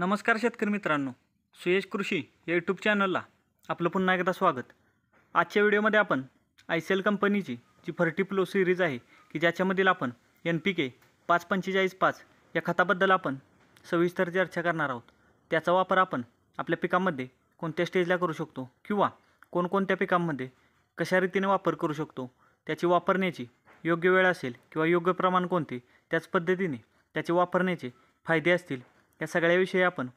नमस्कार शेतकरी मित्रांनो सुयश कृषी या यूट्यूब चॅनलला आपलं पुन्हा एकदा स्वागत आजच्या व्हिडिओमध्ये आपण आय सी एल कंपनीची जी फर्टी प्लो सिरीज आहे की ज्याच्यामधील आपण एन पी के पाच पंचेचाळीस पाच या खताबद्दल आपण सविस्तर चर्चा करणार आहोत त्याचा वापर आपण आपल्या पिकांमध्ये कोणत्या स्टेजला करू शकतो किंवा कोणकोणत्या पिकांमध्ये कशा रीतीने वापर करू शकतो त्याची वापरण्याची योग्य वेळ असेल किंवा योग्य प्रमाण कोणते त्याच पद्धतीने त्याचे वापरण्याचे फायदे असतील या सगळ्याविषयी आपण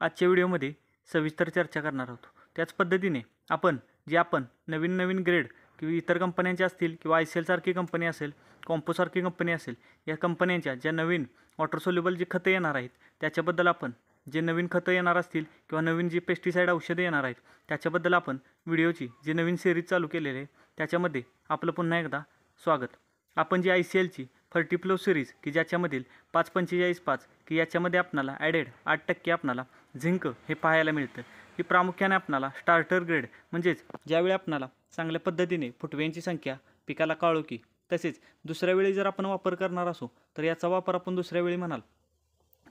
आजच्या व्हिडिओमध्ये सविस्तर चर्चा करणार आहोत त्याच पद्धतीने आपण जे आपण नवीन नवीन ग्रेड किंवा इतर कंपन्यांच्या असतील किंवा आय सी एलसारखी कंपनी असेल कॉम्पोसारखी कंपनी असेल या कंपन्यांच्या ज्या नवीन वॉटर सोल्युबल जी खतं येणार आहेत त्याच्याबद्दल आपण जे नवीन खतं येणार असतील किंवा नवीन जी पेस्टिसाईड औषधं येणार आहेत त्याच्याबद्दल आपण व्हिडिओची जी नवीन सिरीज चालू केलेली आहे त्याच्यामध्ये आपलं पुन्हा एकदा स्वागत आपण जी आय सी एलची फर्टीप्लो सिरीज की ज्याच्यामधील पाच पंचेचाळीस पाच की याच्यामध्ये आपणाला ॲडेड आठ टक्के आपणाला झिंक हे पाहायला मिळतं की प्रामुख्याने आपणाला स्टार्टर ग्रेड म्हणजेच ज्यावेळी आपणाला चांगल्या पद्धतीने फुटव्यांची संख्या पिकाला काळो की तसेच दुसऱ्या वेळी जर आपण वापर करणार असो तर याचा वापर आपण दुसऱ्या वेळी म्हणाल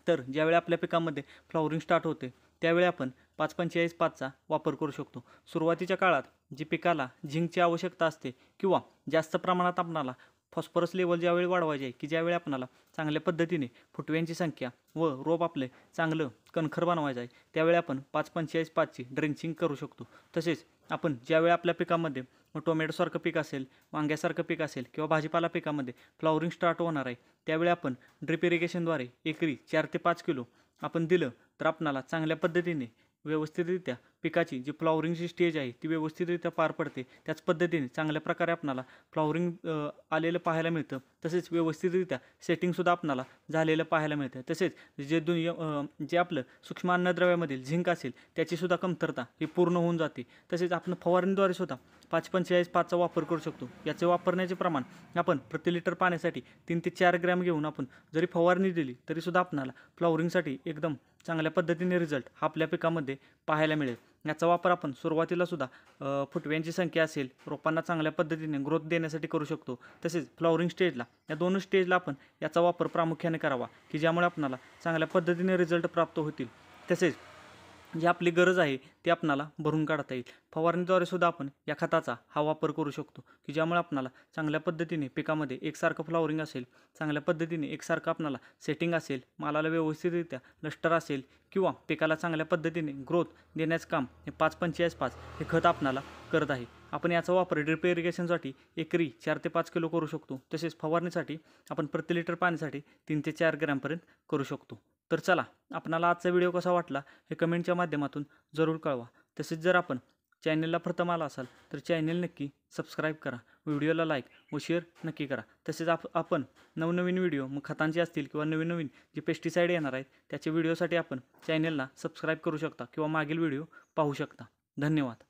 तर ज्यावेळी आपल्या पिकामध्ये फ्लॉवरिंग स्टार्ट होते त्यावेळी आपण पाच पंचेचाळीस पाचचा वापर करू शकतो सुरुवातीच्या काळात जी पिकाला झिंकची आवश्यकता असते किंवा जास्त प्रमाणात आपणाला फॉस्फरस लेवल ज्यावेळी वाढवायचे आहे की ज्यावेळी आपणाला चांगल्या पद्धतीने फुटव्यांची संख्या व रोप आपले चांगलं कणखर बनवायचं आहे त्यावेळी आपण पाच पंचेचाळीस पाचची ड्रेंचिंग करू शकतो तसेच आपण ज्यावेळी आपल्या पिकामध्ये मग टोमॅटोसारखं पीक असेल वांग्यासारखं पीक असेल किंवा भाजीपाला पिकामध्ये फ्लॉवरिंग स्टार्ट होणार आहे त्यावेळी आपण ड्रिप इरिगेशनद्वारे एकरी चार ते पाच किलो आपण दिलं तर आपणाला चांगल्या पद्धतीने व्यवस्थितरित्या पिकाची जी फ्लॉवरिंगची स्टेज आहे ती व्यवस्थितरित्या पार पडते त्याच पद्धतीने चांगल्या प्रकारे आपणाला फ्लॉवरिंग आलेलं पाहायला मिळतं तसेच व्यवस्थितरित्या सेटिंगसुद्धा आपणाला झालेलं पाहायला मिळतं तसेच जे दुन जे आपलं सूक्ष्म अन्नद्रव्यामधील झिंक असेल त्याचीसुद्धा कमतरता ही पूर्ण होऊन जाते तसेच आपण फवारणीद्वारे सुद्धा पाच पंचेचाळीस पाचचा वापर करू शकतो याचे वापरण्याचे प्रमाण आपण प्रति लिटर पाण्यासाठी तीन ते चार ग्रॅम घेऊन आपण जरी फवारणी दिली तरीसुद्धा आपणाला फ्लॉवरिंगसाठी एकदम चांगल्या पद्धतीने रिझल्ट आपल्या पिकामध्ये पाहायला मिळेल याचा वापर आपण सुरुवातीला सुद्धा फुटव्यांची संख्या असेल रोपांना चांगल्या पद्धतीने ग्रोथ देण्यासाठी करू शकतो तसेच फ्लॉवरिंग स्टेजला या दोन स्टेजला आपण याचा वापर प्रामुख्याने करावा की ज्यामुळे आपणाला चांगल्या पद्धतीने रिझल्ट प्राप्त होतील तसेच जी आपली गरज आहे ती आपणाला भरून काढता येईल फवारणीद्वारे सुद्धा आपण या खताचा हा वापर करू शकतो की ज्यामुळे आपणाला चांगल्या पद्धतीने पिकामध्ये एकसारखं फ्लॉवरिंग असेल चांगल्या पद्धतीने एकसारखं आपणाला सेटिंग असेल मालाला व्यवस्थितरित्या लष्टर असेल किंवा पिकाला चांगल्या पद्धतीने ग्रोथ देण्याचं काम हे पाच पंचेचाळीस पाच हे खत आपणाला करत आहे आपण याचा वापर ड्रिप इरिगेशनसाठी एकरी चार ते पाच किलो करू शकतो तसेच फवारणीसाठी आपण प्रति लिटर पाण्यासाठी तीन ते चार ग्रॅमपर्यंत करू शकतो तर चला आपणाला आजचा व्हिडिओ कसा वाटला हे कमेंटच्या माध्यमातून जरूर कळवा तसेच जर आपण चॅनेलला प्रथम आला असाल तर चॅनेल नक्की सबस्क्राईब करा व्हिडिओला लाईक व शेअर नक्की करा तसेच आप आपण नवनवीन व्हिडिओ मग खतांचे असतील किंवा नवीन नवीन जे पेस्टिसाईड येणार आहेत त्याच्या व्हिडिओसाठी आपण चॅनेलला सबस्क्राईब करू शकता किंवा मागील व्हिडिओ पाहू शकता धन्यवाद